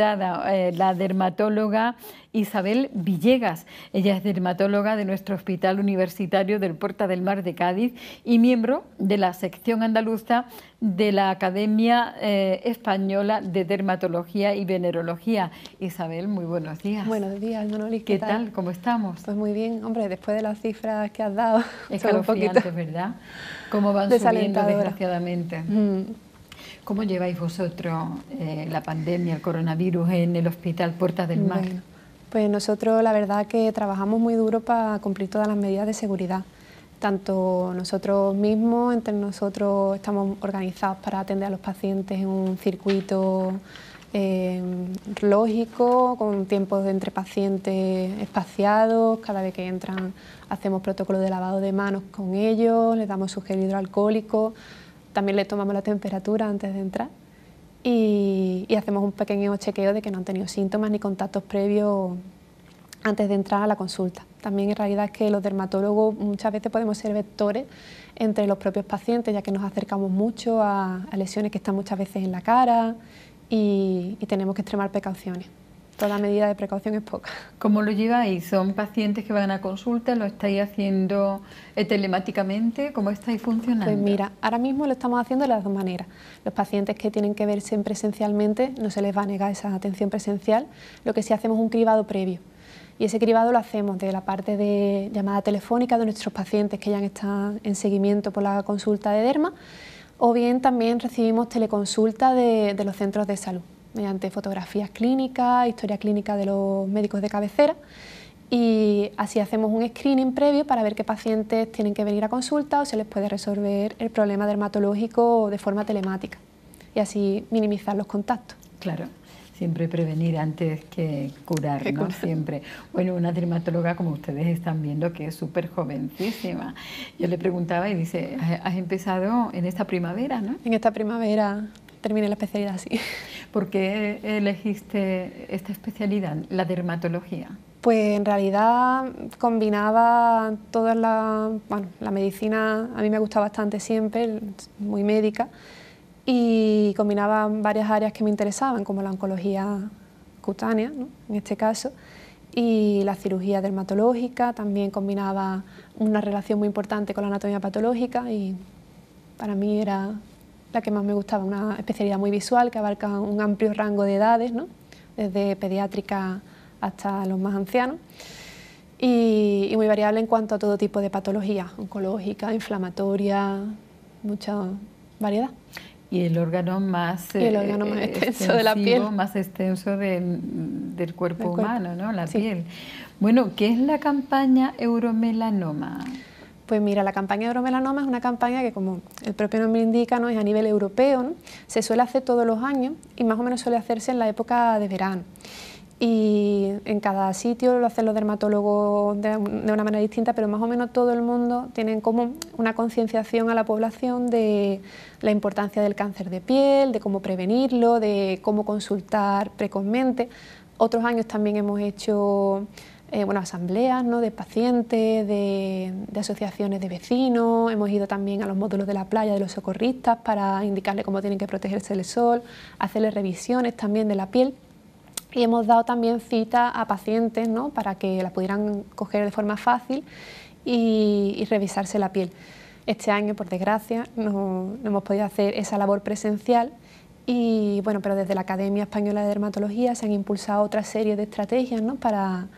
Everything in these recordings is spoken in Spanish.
Eh, la dermatóloga Isabel Villegas. Ella es dermatóloga de nuestro Hospital Universitario del Puerta del Mar de Cádiz y miembro de la sección andaluza de la Academia eh, Española de Dermatología y Venerología. Isabel, muy buenos días. Buenos días, don ¿Qué, ¿Qué tal? ¿Cómo estamos? Pues muy bien, hombre, después de las cifras que has dado. es un poquito ¿verdad? Cómo van subiendo, desgraciadamente. Mm. ¿Cómo lleváis vosotros eh, la pandemia, el coronavirus en el hospital Puertas del Mar? pues nosotros la verdad que trabajamos muy duro para cumplir todas las medidas de seguridad. Tanto nosotros mismos, entre nosotros estamos organizados para atender a los pacientes en un circuito eh, lógico, con tiempos de entre pacientes espaciados, cada vez que entran hacemos protocolo de lavado de manos con ellos, les damos sugerido gel hidroalcohólico, también le tomamos la temperatura antes de entrar y, hacemos un pequeño chequeo de que no han tenido síntomas ni contactos previos antes de entrar a la consulta. También en realidad es que los dermatólogos muchas veces podemos ser vectores entre los propios pacientes, ya que nos acercamos mucho a, lesiones que están muchas veces en la cara y tenemos que extremar precauciones toda medida de precaución es poca. ¿Cómo lo lleváis? ¿Son pacientes que van a consulta? ¿Lo estáis haciendo eh, telemáticamente? ¿Cómo estáis funcionando? Pues mira, ahora mismo lo estamos haciendo de las dos maneras. Los pacientes que tienen que verse presencialmente no se les va a negar esa atención presencial, lo que sí hacemos es un cribado previo. Y ese cribado lo hacemos de la parte de llamada telefónica de nuestros pacientes que ya están en seguimiento por la consulta de derma, o bien también recibimos teleconsulta de los centros de salud mediante fotografías clínicas, historia clínica de los médicos de cabecera y así hacemos un screening previo para ver qué pacientes tienen que venir a consulta o se les puede resolver el problema dermatológico de forma telemática y así minimizar los contactos. Claro. Siempre prevenir antes que curar, ¿no? Siempre. Bueno, una dermatóloga, como ustedes están viendo, que es súper jovencísima. Yo le preguntaba y dice, has empezado en esta primavera, ¿no? En esta primavera, terminé la especialidad así. ¿Por qué eh, elegiste esta especialidad, la dermatología? Pues en realidad combinaba todas la, bueno, la medicina, a mí me gusta bastante siempre, muy médica, y combinaba varias áreas que me interesaban, como la oncología cutánea, en este caso, y la cirugía dermatológica, también combinaba una relación muy importante con la anatomía patológica y para mí era la que más me gustaba, una especialidad muy visual que abarca un amplio rango de edades, ¿no? desde pediátrica hasta los más ancianos, y, muy variable en cuanto a todo tipo de patologías, oncológica, inflamatoria, mucha variedad. Y el órgano más, eh, eh, extenso de la piel. Más extenso del, cuerpo humano, ¿no? La piel. Bueno, ¿qué es la campaña Euromelanoma? Pues mira, la campaña de bromelanoma es una campaña que, como el propio nombre indica, ¿no? es a nivel europeo, se suele hacer todos los años y más o menos suele hacerse en la época de verano. Y en cada sitio lo hacen los dermatólogos de, de una manera distinta, pero más o menos todo el mundo tiene en común una concienciación a la población de la importancia del cáncer de piel, de cómo prevenirlo, de cómo consultar precozmente. Otros años también hemos hecho eh, bueno, asambleas de pacientes, de, asociaciones de vecinos, hemos ido también a los módulos de la playa de los socorristas para indicarle cómo tienen que protegerse del sol, hacerles revisiones también de la piel y hemos dado también cita a pacientes ¿no? para que la pudieran coger de forma fácil y, revisarse la piel. Este año, por desgracia, no, hemos podido hacer esa labor presencial y bueno, pero desde la Academia Española de Dermatología se han impulsado otra serie de estrategias ¿no? para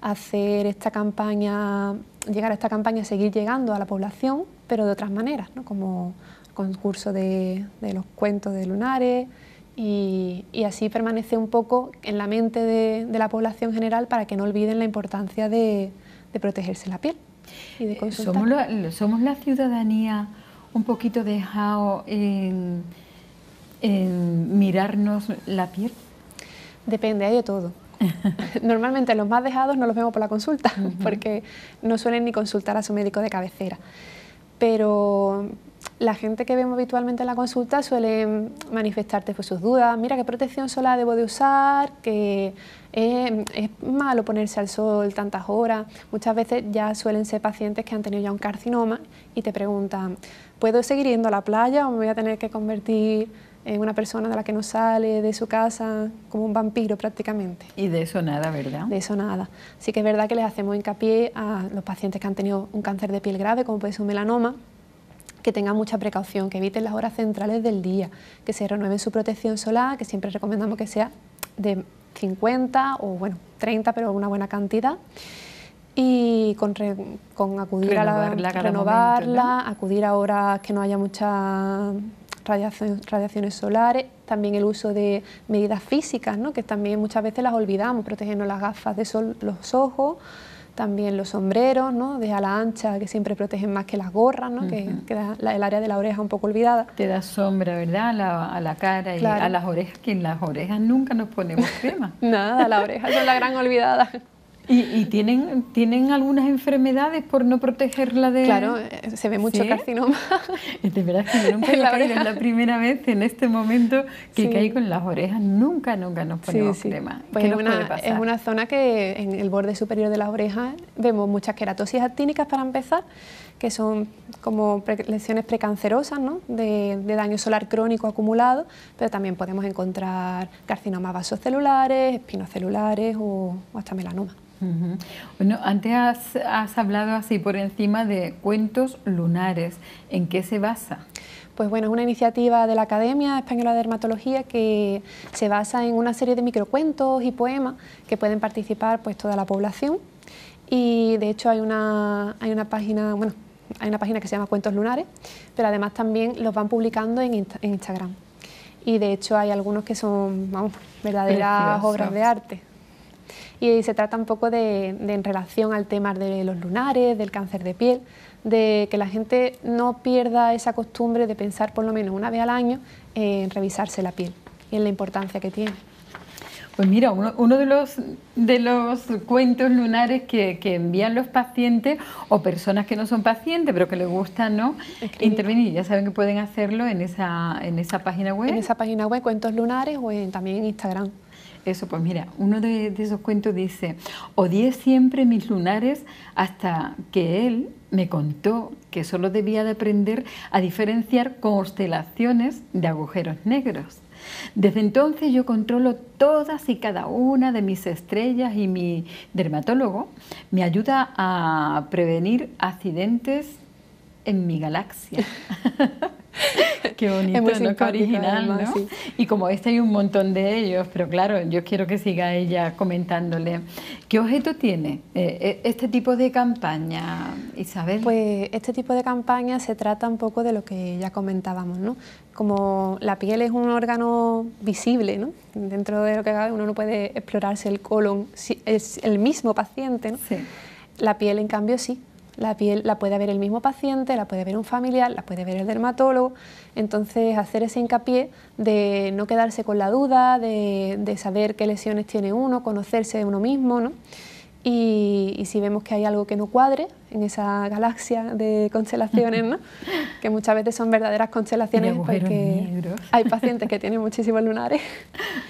hacer esta campaña, llegar a esta campaña, seguir llegando a la población, pero de otras maneras, ¿no? como concurso de, los cuentos de lunares, y, así permanece un poco en la mente de, la población general para que no olviden la importancia de, protegerse la piel. Y de eh, somos, la, somos la ciudadanía un poquito dejado en, en mirarnos la piel. Depende, hay de todo. Normalmente los más dejados no los vemos por la consulta, porque no suelen ni consultar a su médico de cabecera. Pero la gente que vemos habitualmente en la consulta suele manifestarte por pues, sus dudas, mira qué protección solar debo de usar, que es, malo ponerse al sol tantas horas. Muchas veces ya suelen ser pacientes que han tenido ya un carcinoma y te preguntan, ¿puedo seguir yendo a la playa o me voy a tener que convertir es eh, una persona de la que no sale de su casa como un vampiro prácticamente. Y de eso nada, ¿verdad? De eso nada. Sí que es verdad que les hacemos hincapié a los pacientes que han tenido un cáncer de piel grave, como puede ser un melanoma, que tengan mucha precaución, que eviten las horas centrales del día, que se renueven su protección solar, que siempre recomendamos que sea de 50 o bueno, 30, pero una buena cantidad y con, acudir a la, renovarla, acudir a horas que no haya mucha radiaciones solares, también el uso de medidas físicas, ¿no? que también muchas veces las olvidamos, protegernos las gafas de sol, los ojos, también los sombreros ¿no? de ala ancha, que siempre protegen más que las gorras, ¿no? que el área de la oreja un poco olvidada. Te da sombra, ¿verdad? A la, cara y a las orejas, que en las orejas nunca nos ponemos crema. Nada, las orejas son la gran olvidada. ¿Y, tienen, tienen algunas enfermedades por no protegerla de...? Claro, eh, se ve mucho carcinoma. De verdad que nunca la, Es la primera vez en este momento que caí con las orejas. Nunca, nunca nos ponemos crema. Pues ¿Qué una, es una zona que en el borde superior de las orejas vemos muchas queratosis actínicas para empezar, que son como lesiones precancerosas, ¿no? de, daño solar crónico acumulado, pero también podemos encontrar carcinomas vasocelulares, espinocelulares o hasta melanoma. Bueno, antes has, hablado así por encima de cuentos lunares. ¿En qué se basa? Pues bueno, es una iniciativa de la Academia Española de Dermatología que se basa en una serie de microcuentos y poemas que pueden participar pues toda la población. Y de hecho hay una, hay una página, bueno, hay una página que se llama Cuentos Lunares, pero además también los van publicando en, Instagram. Y de hecho hay algunos que son, verdaderas obras de arte y se trata un poco de, en relación al tema de los lunares, del cáncer de piel, de que la gente no pierda esa costumbre de pensar por lo menos una vez al año en revisarse la piel y en la importancia que tiene. Pues mira, uno, de, los, de los cuentos lunares que, envían los pacientes o personas que no son pacientes, pero que les gusta ¿no? intervenir, ya saben que pueden hacerlo en esa, en esa página web. En esa página web, cuentos lunares o también en Instagram eso, pues mira, uno de, esos cuentos dice, odié siempre mis lunares hasta que él me contó que solo debía de aprender a diferenciar constelaciones de agujeros negros. Desde entonces yo controlo todas y cada una de mis estrellas y mi dermatólogo me ayuda a prevenir accidentes en mi galaxia. Qué bonito, original, ¿no? Y como este hay un montón de ellos, pero claro, yo quiero que siga ella comentándole. ¿Qué objeto tiene eh, eh, este tipo de campaña, Isabel? Pues este tipo de campaña se trata un poco de lo que ya comentábamos, ¿no? Como la piel es un órgano visible, ¿no? Dentro de lo que cabe uno no puede explorarse el colon, si es el mismo paciente, ¿no? Sí. La piel, en cambio, sí. La piel la puede ver el mismo paciente, la puede ver un familiar, la puede ver el dermatólogo. Entonces, hacer ese hincapié de no quedarse con la duda, de, saber qué lesiones tiene uno, conocerse de uno mismo, ¿no? Y, si vemos que hay algo que no cuadre en esa galaxia de constelaciones, ¿no? que muchas veces son verdaderas constelaciones porque hay pacientes que tienen muchísimos lunares,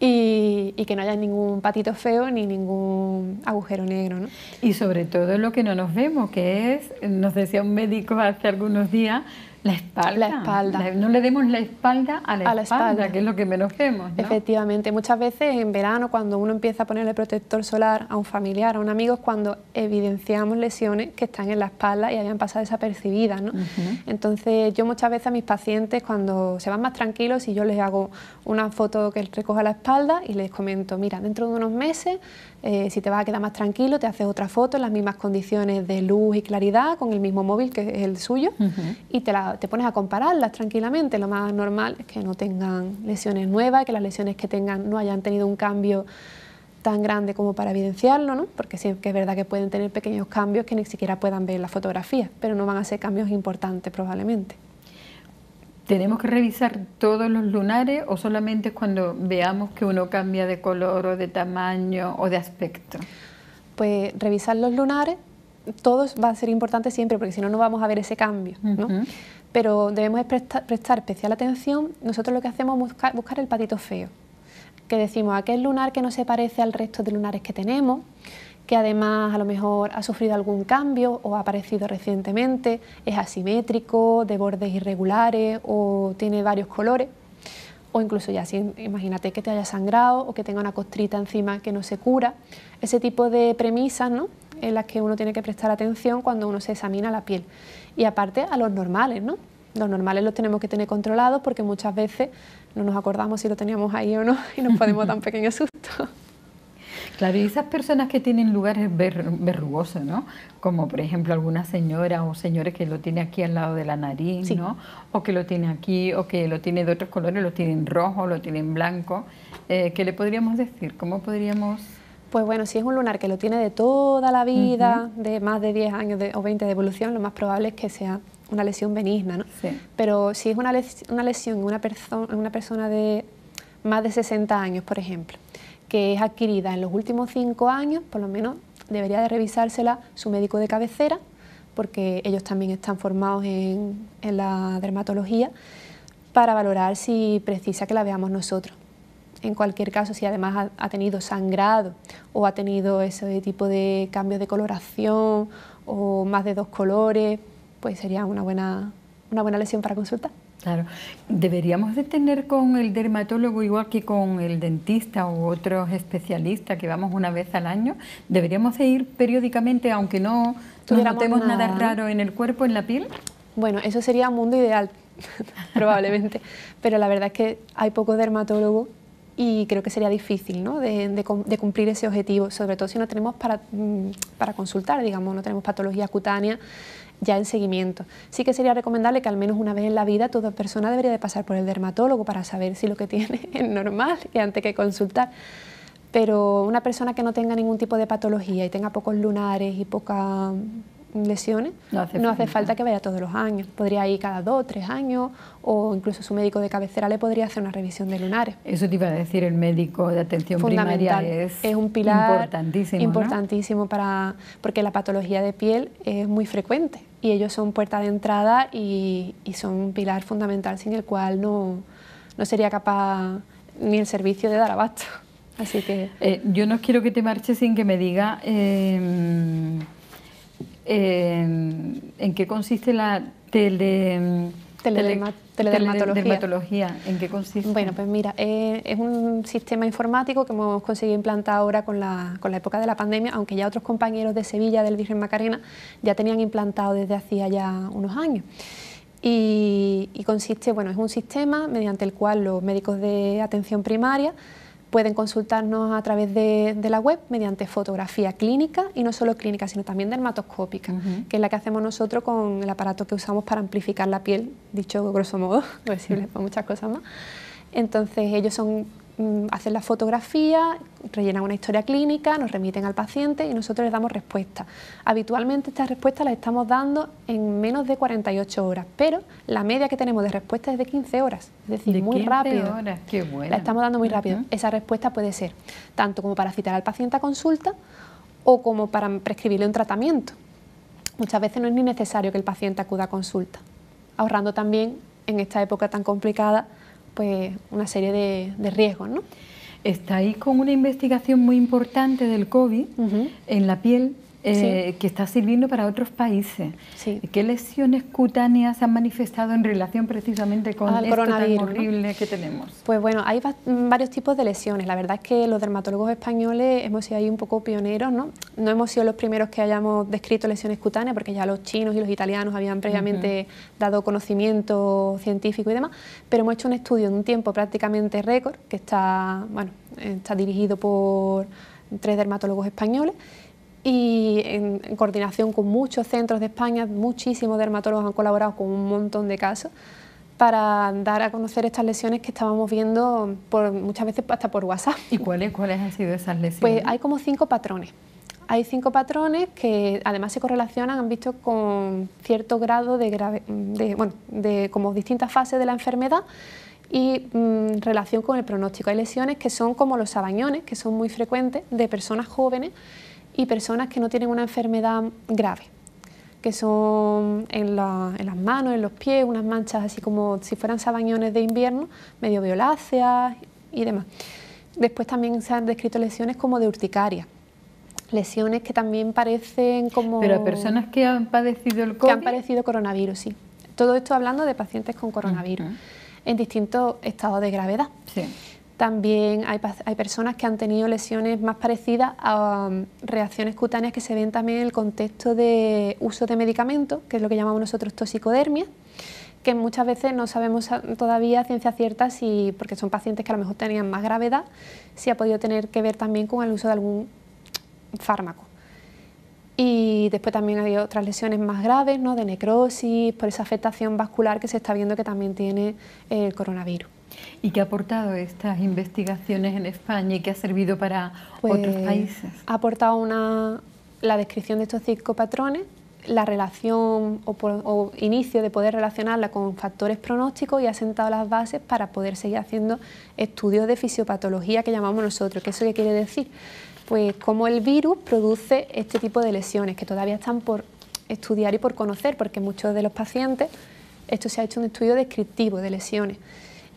Y, que no haya ningún patito feo ni ningún agujero negro. ¿no? Y sobre todo lo que no nos vemos, que es, nos decía un médico hace algunos días, la espalda. no le demos la espalda a la, espalda, que es lo que menos vemos. Efectivamente, muchas veces en verano, cuando uno empieza a ponerle protector solar a un familiar, a un amigo, es cuando evidenciamos lesiones que están en la espalda y habían pasado desapercibidas. Entonces, yo muchas veces a mis pacientes, cuando se van más tranquilos, y yo les hago una foto que recoja la espalda y les comento: mira, dentro de unos meses, eh, si te vas a quedar más tranquilo, te haces otra foto en las mismas condiciones de luz y claridad, con el mismo móvil que es el suyo, y te la te pones a compararlas tranquilamente, lo más normal es que no tengan lesiones nuevas, que las lesiones que tengan no hayan tenido un cambio tan grande como para evidenciarlo, ¿no? porque sí que es verdad que pueden tener pequeños cambios que ni siquiera puedan ver en la fotografía, pero no van a ser cambios importantes probablemente. ¿Tenemos que revisar todos los lunares o solamente cuando veamos que uno cambia de color o de tamaño o de aspecto? Pues revisar los lunares, todos va a ser importante siempre porque si no, no vamos a ver ese cambio. ¿no? pero debemos prestar, especial atención. Nosotros lo que hacemos es buscar, el patito feo, que decimos aquel lunar que no se parece al resto de lunares que tenemos, que además a lo mejor ha sufrido algún cambio o ha aparecido recientemente, es asimétrico, de bordes irregulares o tiene varios colores, o incluso ya imagínate que te haya sangrado o que tenga una costrita encima que no se cura, ese tipo de premisas ¿no? en las que uno tiene que prestar atención cuando uno se examina la piel y aparte a los normales, ¿no? Los normales los tenemos que tener controlados porque muchas veces no nos acordamos si lo teníamos ahí o no y nos podemos dar un pequeño susto. Claro, y esas personas que tienen lugares verrugosos, ¿no? Como por ejemplo algunas señoras o señores que lo tiene aquí al lado de la nariz, ¿no? O que lo tiene aquí, o que lo tiene de otros colores, lo tienen rojo, lo tienen blanco. Eh, ¿Qué le podríamos decir? ¿Cómo podríamos...? pues bueno, si es un lunar que lo tiene de toda la vida, de más de 10 años o 20 de evolución, lo más probable es que sea una lesión benigna, ¿no? Pero si es una, lesión en una, una persona de más de 60 años, por ejemplo, que es adquirida en los últimos 5 años, por lo menos debería de revisársela su médico de cabecera, porque ellos también están formados en la dermatología, para valorar si precisa que la veamos nosotros en cualquier caso, si además ha, tenido sangrado o ha tenido ese tipo de cambio de coloración o más de dos colores, pues sería una buena, una buena lesión para consultar. Claro, deberíamos de tener con el dermatólogo igual que con el dentista u otros especialistas que vamos una vez al año, deberíamos ir periódicamente aunque no notemos nada. raro en el cuerpo, en la piel. Bueno, eso sería un mundo ideal, probablemente, pero la verdad es que hay pocos dermatólogos y creo que sería difícil ¿no? de, cumplir ese objetivo, sobre todo si no tenemos para, mm, para consultar, digamos, no tenemos patología cutánea ya en seguimiento. Sí que sería recomendable que al menos una vez en la vida toda persona debería de pasar por el dermatólogo para saber si lo que tiene es normal y antes que consultar. Pero una persona que no tenga ningún tipo de patología y tenga pocos lunares y poca lesiones, no hace, falta que vaya todos los años. Podría ir cada dos, tres años o incluso su médico de cabecera le podría hacer una revisión de lunares. Eso te iba a decir, el médico de atención primaria es, es un pilar importantísimo, importantísimo para, porque la patología de piel es muy frecuente y ellos son puerta de entrada y, son un pilar fundamental sin el cual no, no sería capaz ni el servicio de dar abasto. Así que... Eh, yo no quiero que te marches sin que me diga... Em, eh, en qué consiste la tele, mm, teledermatología. ¿En qué consiste? Bueno, pues mira, eh, es un sistema informático que hemos conseguido implantar ahora con la, época de la pandemia, aunque ya otros compañeros de Sevilla, del Virgen Macarena, ya tenían implantado desde hacía ya unos años. y consiste, bueno, es un sistema mediante el cual los médicos de atención primaria Pueden consultarnos a través de, la web mediante fotografía clínica y no solo clínica, sino también dermatoscópica, que es la que hacemos nosotros con el aparato que usamos para amplificar la piel, dicho grosso modo, posible para pues muchas cosas más. Entonces ellos son Mm, hacen la fotografía, rellenan una historia clínica, nos remiten al paciente y nosotros les damos respuesta. Habitualmente estas respuestas las estamos dando en menos de 48 horas, pero la media que tenemos de respuesta es de 15 horas, es decir, muy rápido. Qué La estamos dando muy rápido. Esa respuesta puede ser tanto como para citar al paciente a consulta o como para prescribirle un tratamiento. Muchas veces no es ni necesario que el paciente acuda a consulta, ahorrando también en esta época tan complicada pues, una serie de, riesgos. ¿no? ahí con una investigación muy importante del COVID en la piel eh, que está sirviendo para otros países. ¿Qué lesiones cutáneas se han manifestado en relación precisamente con el coronavirus horrible que tenemos? Pues bueno, hay varios tipos de lesiones. La verdad es que los dermatólogos españoles hemos sido ahí un poco pioneros, ¿no? No hemos sido los primeros que hayamos descrito lesiones cutáneas, porque ya los chinos y los italianos habían previamente dado conocimiento científico y demás, pero hemos hecho un estudio en un tiempo prácticamente récord, que está, bueno, está dirigido por tres dermatólogos españoles y en, coordinación con muchos centros de España, muchísimos dermatólogos han colaborado con un montón de casos para dar a conocer estas lesiones que estábamos viendo por, muchas veces hasta por WhatsApp. ¿Y cuáles, cuáles han sido esas lesiones? Pues hay como cinco patrones. Hay cinco patrones que además se correlacionan, han visto con cierto grado de, grave, de bueno, como distintas fases de la enfermedad y mm, relación con el pronóstico. Hay lesiones que son como los sabañones, que son muy frecuentes de personas jóvenes y personas que no tienen una enfermedad grave, que son en, las manos, en los pies, unas manchas así como si fueran sabañones de invierno, medio violáceas y demás. Después también se han descrito lesiones como de urticaria, lesiones que también parecen como... Pero personas que han padecido el COVID. Que han padecido coronavirus, sí. Todo esto hablando de pacientes con coronavirus, en distintos estados de gravedad. Sí. También hay, personas que han tenido lesiones más parecidas a um, reacciones cutáneas que se ven también en el contexto de uso de medicamentos, que es lo que llamamos nosotros toxicodermia, que muchas veces no sabemos todavía ciencia cierta si, porque son pacientes que a lo mejor tenían más gravedad, si ha podido tener que ver también con el uso de algún fármaco. Y después también hay otras lesiones más graves, ¿no? de necrosis, por esa afectación vascular que se está viendo que también tiene el coronavirus. ¿Y qué ha aportado estas investigaciones en España y qué ha servido para otros pues, países? Ha aportado la descripción de estos cinco patrones, la relación o, inicio de poder relacionarla con factores pronósticos y ha sentado las bases para poder seguir haciendo estudios de fisiopatología que llamamos nosotros. ¿Qué eso quiere decir? Pues cómo el virus produce este tipo de lesiones que todavía están por estudiar y por conocer, porque muchos de los pacientes, esto se ha hecho un estudio descriptivo de lesiones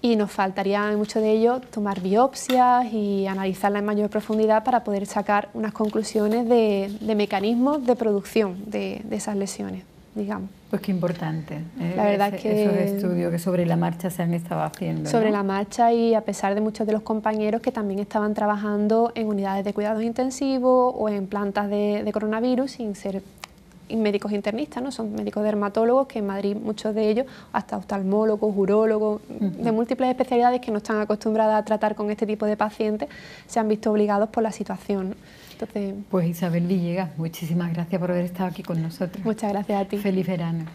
y nos faltaría mucho de ello, tomar biopsias y analizarla en mayor profundidad para poder sacar unas conclusiones de, mecanismos de producción de, esas lesiones, digamos. Pues qué importante, ¿eh? la verdad que esos estudios que sobre la marcha se han estado haciendo. Sobre la marcha y a pesar de muchos de los compañeros que también estaban trabajando en unidades de cuidados intensivos o en plantas de coronavirus sin ser médicos internistas, ¿no? son médicos dermatólogos que en Madrid muchos de ellos, hasta oftalmólogos, urólogos, de múltiples especialidades que no están acostumbradas a tratar con este tipo de pacientes, se han visto obligados por la situación. Entonces, pues Isabel Villegas, muchísimas gracias por haber estado aquí con nosotros. Muchas gracias a ti. Feliz verano.